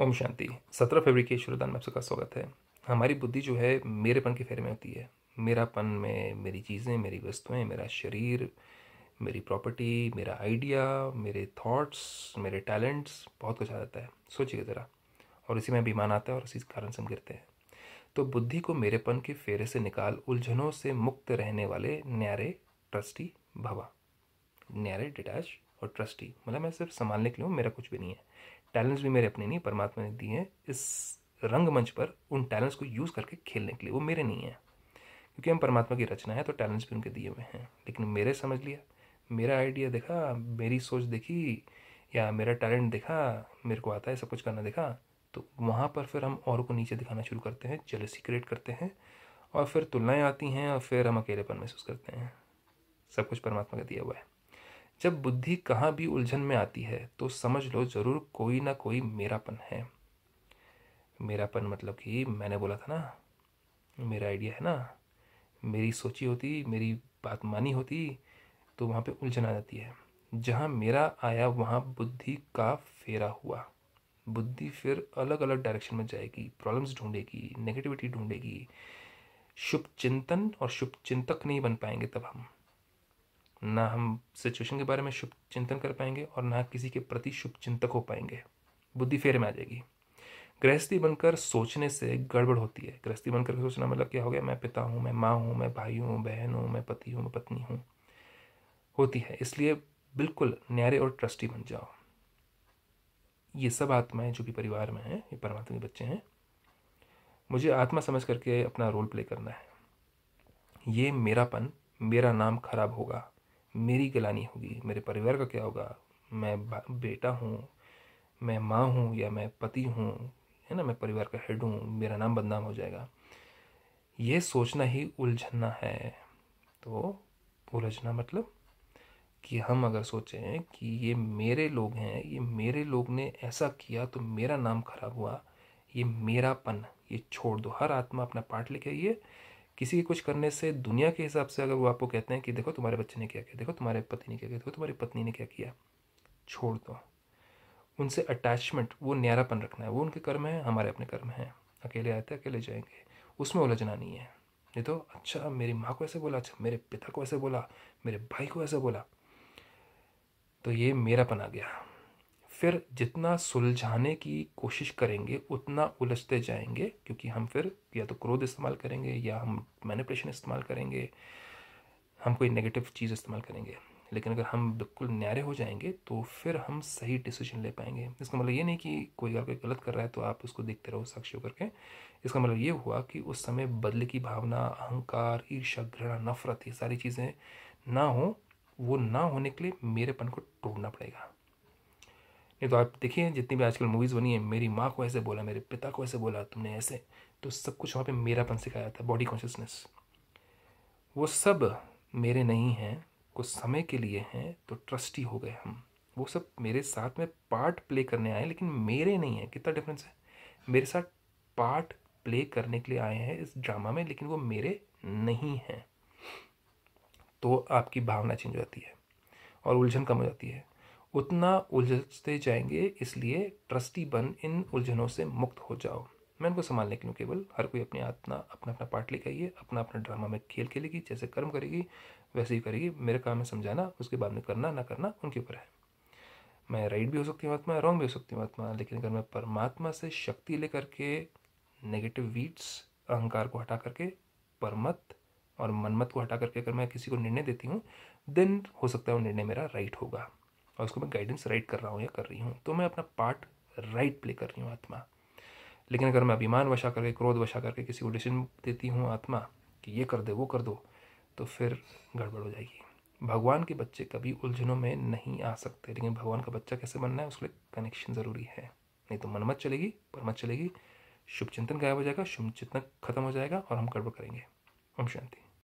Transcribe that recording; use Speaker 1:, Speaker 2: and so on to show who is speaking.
Speaker 1: ओम शांति सत्रह फरवरी के शुरुदान में आप सबका स्वागत है हमारी बुद्धि जो है मेरेपन के फेरे में होती है मेरापन में मेरी चीज़ें मेरी वस्तुएं मेरा शरीर मेरी प्रॉपर्टी मेरा आइडिया मेरे थॉट्स मेरे टैलेंट्स बहुत कुछ आ जाता है सोचिए ज़रा और इसी में अभिमान आता है और इसी कारण से हम गिरते हैं तो बुद्धि को मेरेपन के फेरे से निकाल उलझनों से मुक्त रहने वाले न्यारे ट्रस्टी भवा न्यारे डिटैच और ट्रस्टी मतलब मैं सिर्फ संभालने के लिए हूँ मेरा कुछ भी नहीं है टैलेंट्स भी मेरे अपने नहीं परमात्मा ने दिए हैं इस रंगमंच पर उन टैलेंट्स को यूज़ करके खेलने के लिए वो मेरे नहीं हैं क्योंकि हम परमात्मा की रचना है तो टैलेंट्स भी उनके दिए हुए हैं लेकिन मेरे समझ लिया मेरा आइडिया देखा मेरी सोच देखी या मेरा टैलेंट देखा मेरे को आता है सब कुछ करना देखा तो वहाँ पर फिर हम और को नीचे दिखाना शुरू करते हैं चले क्रिएट करते हैं और फिर तुलनाएँ आती हैं और फिर हम अकेलेपन महसूस करते हैं सब कुछ परमात्मा का दिया हुआ है जब बुद्धि कहाँ भी उलझन में आती है तो समझ लो ज़रूर कोई ना कोई मेरापन है मेरापन मतलब कि मैंने बोला था ना मेरा आइडिया है ना मेरी सोची होती मेरी बात मानी होती तो वहाँ पे उलझन आ जाती है जहाँ मेरा आया वहाँ बुद्धि का फेरा हुआ बुद्धि फिर अलग अलग डायरेक्शन में जाएगी प्रॉब्लम्स ढूंढेगी नेगेटिविटी ढूंढेगी शुभ चिंतन और शुभ चिंतक नहीं बन पाएंगे तब हम ना हम सिचुएशन के बारे में शुभ चिंतन कर पाएंगे और ना किसी के प्रति शुभ चिंतक हो पाएंगे बुद्धि फेर में आ जाएगी गृहस्थी बनकर सोचने से गड़बड़ होती है गृहस्थी बनकर सोचना मतलब क्या हो गया मैं पिता हूँ मैं माँ हूँ मैं भाई हूँ बहन हूँ मैं पति हूँ मैं पत्नी हूँ होती है इसलिए बिल्कुल न्यारे और ट्रस्टी बन जाओ ये सब आत्माएं जो भी परिवार में हैं ये परमात्मा के बच्चे हैं मुझे आत्मा समझ करके अपना रोल प्ले करना है ये मेरापन मेरा नाम खराब होगा मेरी गलानी होगी मेरे परिवार का क्या होगा मैं बेटा हूँ मैं माँ हूँ या मैं पति हूँ है ना मैं परिवार का हेड हूँ मेरा नाम बदनाम हो जाएगा ये सोचना ही उलझना है तो उलझना मतलब कि हम अगर सोचें कि ये मेरे लोग हैं ये मेरे लोग ने ऐसा किया तो मेरा नाम खराब हुआ ये मेरापन ये छोड़ दो हर आत्मा अपना पार्ट लेके आइए किसी के कुछ करने से दुनिया के हिसाब से अगर वो आपको कहते हैं कि देखो तुम्हारे बच्चे ने क्या किया देखो तुम्हारे पति ने क्या किया देखो तुम्हारी पत्नी ने क्या किया छोड़ दो उनसे अटैचमेंट वो न्यारापन रखना है वो उनके कर्म हैं हमारे अपने कर्म हैं अकेले आए थे अकेले जाएंगे उसमें उलझना नहीं है नहीं तो अच्छा मेरी माँ को ऐसे बोला अच्छा मेरे पिता को ऐसे बोला मेरे भाई को ऐसे बोला तो ये मेरापन आ गया फिर जितना सुलझाने की कोशिश करेंगे उतना उलझते जाएंगे क्योंकि हम फिर या तो क्रोध इस्तेमाल करेंगे या हम मैनिपुलेशन इस्तेमाल करेंगे हम कोई नेगेटिव चीज़ इस्तेमाल करेंगे लेकिन अगर हम बिल्कुल न्यारे हो जाएंगे तो फिर हम सही डिसीजन ले पाएंगे इसका मतलब ये नहीं कि कोई अगर कोई गलत कर रहा है तो आप उसको देखते रहो साक्षी होकर के इसका मतलब ये हुआ कि उस समय बदले की भावना अहंकार ईर्षा घृणा नफरत ये सारी चीज़ें ना हो वो ना होने के लिए मेरेपन को तोड़ना पड़ेगा नहीं तो आप देखिए जितनी भी आजकल मूवीज़ बनी है मेरी माँ को ऐसे बोला मेरे पिता को ऐसे बोला तुमने ऐसे तो सब कुछ वहाँ पे मेरापन सिखाया था बॉडी कॉन्शियसनेस वो सब मेरे नहीं हैं कुछ समय के लिए हैं तो ट्रस्टी हो गए हम वो सब मेरे साथ में पार्ट प्ले करने आए लेकिन मेरे नहीं है कितना डिफरेंस है मेरे साथ पार्ट प्ले करने के लिए आए हैं इस ड्रामा में लेकिन वो मेरे नहीं हैं तो आपकी भावना चेंज हो जाती है और उलझन कम हो जाती है उतना उलझते जाएंगे इसलिए ट्रस्टी बन इन उलझनों से मुक्त हो जाओ मैं उनको संभालने के लिए केवल हर कोई अपने आत्मा अपना अपना पार्ट लेकर अपना अपना ड्रामा में खेल खेलेगी जैसे कर्म करेगी वैसे ही करेगी मेरे काम में समझाना उसके बाद में करना ना करना उनके ऊपर है मैं राइट भी हो सकती हूँ आत्मा रॉन्ग भी हो सकती हूँ आत्मा लेकिन अगर मैं परमात्मा से शक्ति लेकर के नेगेटिव वीट्स अहंकार को हटा करके परमत और मनमत को हटा करके अगर मैं किसी को निर्णय देती हूँ देन हो सकता है वो निर्णय मेरा राइट होगा और उसको मैं गाइडेंस राइट कर रहा हूँ या कर रही हूँ तो मैं अपना पार्ट राइट प्ले कर रही हूँ आत्मा लेकिन अगर मैं अभिमान वशा करके क्रोध वशा करके किसी को डिसीजन देती हूँ आत्मा कि ये कर दे वो कर दो तो फिर गड़बड़ हो जाएगी भगवान के बच्चे कभी उलझनों में नहीं आ सकते लेकिन भगवान का बच्चा कैसे बनना है उसके लिए कनेक्शन ज़रूरी है नहीं तो मन मत चलेगी पर मत चलेगी शुभ चिंतन गायब हो जाएगा शुभ चिंतन खत्म हो जाएगा और हम गड़बड़ करेंगे ओम शांति